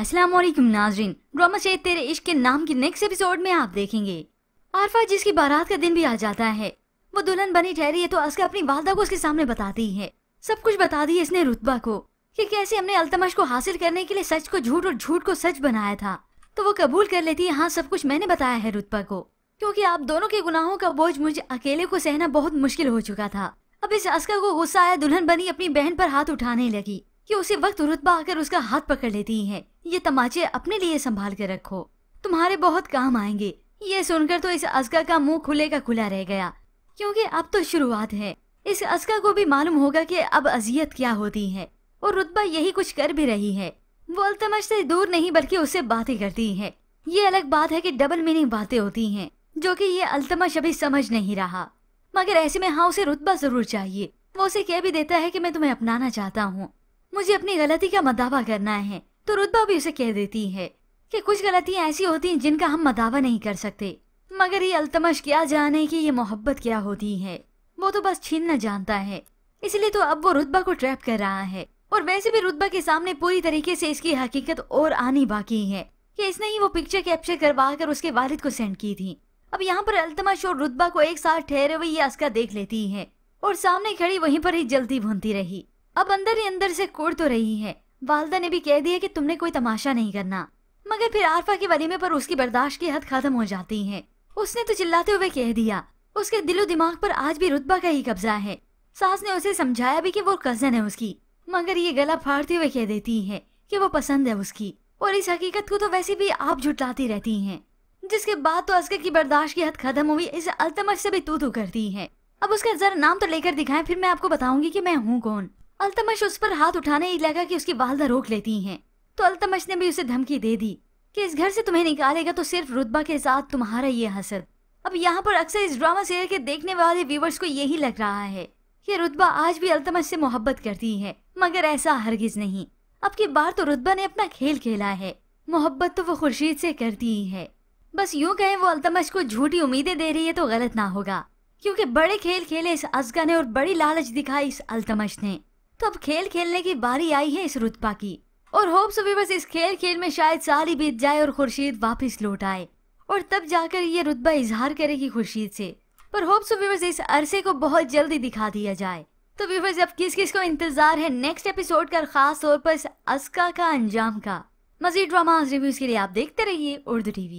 अस्सलाम वालेकुम नाजरीन ड्रामा शेर तेरे इश्क के नाम के नेक्स्ट एपिसोड में आप देखेंगे आरफा जिसकी बारात का दिन भी आ जाता है वो दुल्हन बनी ठहरी है तो असका अपनी वालदा को उसके सामने बताती है सब कुछ बता दी इसने रुतबा को कि कैसे हमने अल्तमश को हासिल करने के लिए सच को झूठ और झूठ को सच बनाया था तो वो कबूल कर लेती है हाँ सब कुछ मैंने बताया है रुतबा को क्योंकि आप दोनों के गुनाहों का बोझ मुझे अकेले को सहना बहुत मुश्किल हो चुका था अब इस असकर को गुस्सा आया दुल्हन बनी अपनी बहन पर हाथ उठाने लगी कि उसी वक्त रुतबा आकर उसका हाथ पकड़ लेती है ये तमाचे अपने लिए संभाल कर रखो तुम्हारे बहुत काम आएंगे ये सुनकर तो इस असगर का मुंह खुले का खुला रह गया क्योंकि अब तो शुरुआत है इस असगर को भी मालूम होगा कि अब अजियत क्या होती है और रुतबा यही कुछ कर भी रही है वो अल्तमश से दूर नहीं बल्कि उससे बातें करती है ये अलग बात है कि डबल मीनिंग बातें होती हैं जो कि ये अल्तमश अभी समझ नहीं रहा मगर ऐसे में हाँ उसे रुतबा जरूर चाहिए वो उसे कह भी देता है कि मैं तुम्हें अपनाना चाहता हूँ मुझे अपनी गलती का मदावा करना है तो रुतबा भी उसे कह देती है कि कुछ गलतियाँ ऐसी होती हैं जिनका हम मदावा नहीं कर सकते मगर ये अल्तमश क्या जाने कि ये मोहब्बत क्या होती है वो तो बस छीनना जानता है इसलिए तो अब वो रुतबा को ट्रैप कर रहा है और वैसे भी रुतबा के सामने पूरी तरीके से इसकी हकीकत और आनी बाकी है कि इसने ही वो पिक्चर कैप्चर करवा कर उसके वालिद को सेंड की थी अब यहाँ पर अल्तमश और रुतबा को एक साथ ठहरे हुए ये अस्का देख लेती है और सामने खड़ी वहीं पर ही जल्दी भूनती रही अब अंदर ही अंदर से कोड़ तो रही है वालदा ने भी कह दिया कि तुमने कोई तमाशा नहीं करना मगर फिर आरफा के वलीमे पर उसकी बर्दाश्त की हद खत्म हो जाती है उसने तो चिल्लाते हुए कह दिया उसके दिलो दिमाग पर आज भी रुतबा का ही कब्जा है सास ने उसे समझाया भी कि वो कजन है उसकी मगर ये गला फाड़ते हुए कह देती है कि वो पसंद है उसकी और इस हकीकत को तो वैसे भी आप झुटलाती रहती है जिसके बाद तो असगर की बर्दाश्त की हद खत्म हुई इस अल्तमश से भी तू तू करती है अब उसका जरा नाम तो लेकर दिखाएं फिर मैं आपको बताऊंगी कि मैं हूँ कौन अल्तमश उस पर हाथ उठाने ही लगा कि उसकी वालदा रोक लेती हैं तो अल्तमश ने भी उसे धमकी दे दी कि इस घर से तुम्हें निकालेगा तो सिर्फ रुतबा के साथ तुम्हारा ये हसर अब यहाँ पर अक्सर इस ड्रामा सीरियल के देखने वाले व्यूवर्स को यही लग रहा है कि रुतबा आज भी अल्तमश से मोहब्बत करती है मगर ऐसा हरगिज नहीं अब की बार तो रुतबा ने अपना खेल खेला है मोहब्बत तो वो खुर्शीद से करती ही है बस यूँ कहें वो अल्तमश को झूठी उम्मीदें दे रही है तो गलत ना होगा क्योंकि बड़े खेल खेले इस अजगा ने और बड़ी लालच दिखाई इस अल्तमश ने तो अब खेल खेलने की बारी आई है इस रुतबा की और होप्स सभी बस इस खेल खेल में शायद साल ही बीत जाए और खुर्शीद वापस लौट आए और तब जाकर ये रुतबा इजहार करेगी खुर्शीद से पर होप्स सो इस अरसे को बहुत जल्दी दिखा दिया जाए तो व्यूवर्स अब किस किस को इंतजार है नेक्स्ट एपिसोड का खास तौर पर अस्का का अंजाम का मजीद ड्रामा रिव्यूज के लिए आप देखते रहिए उर्दू टीवी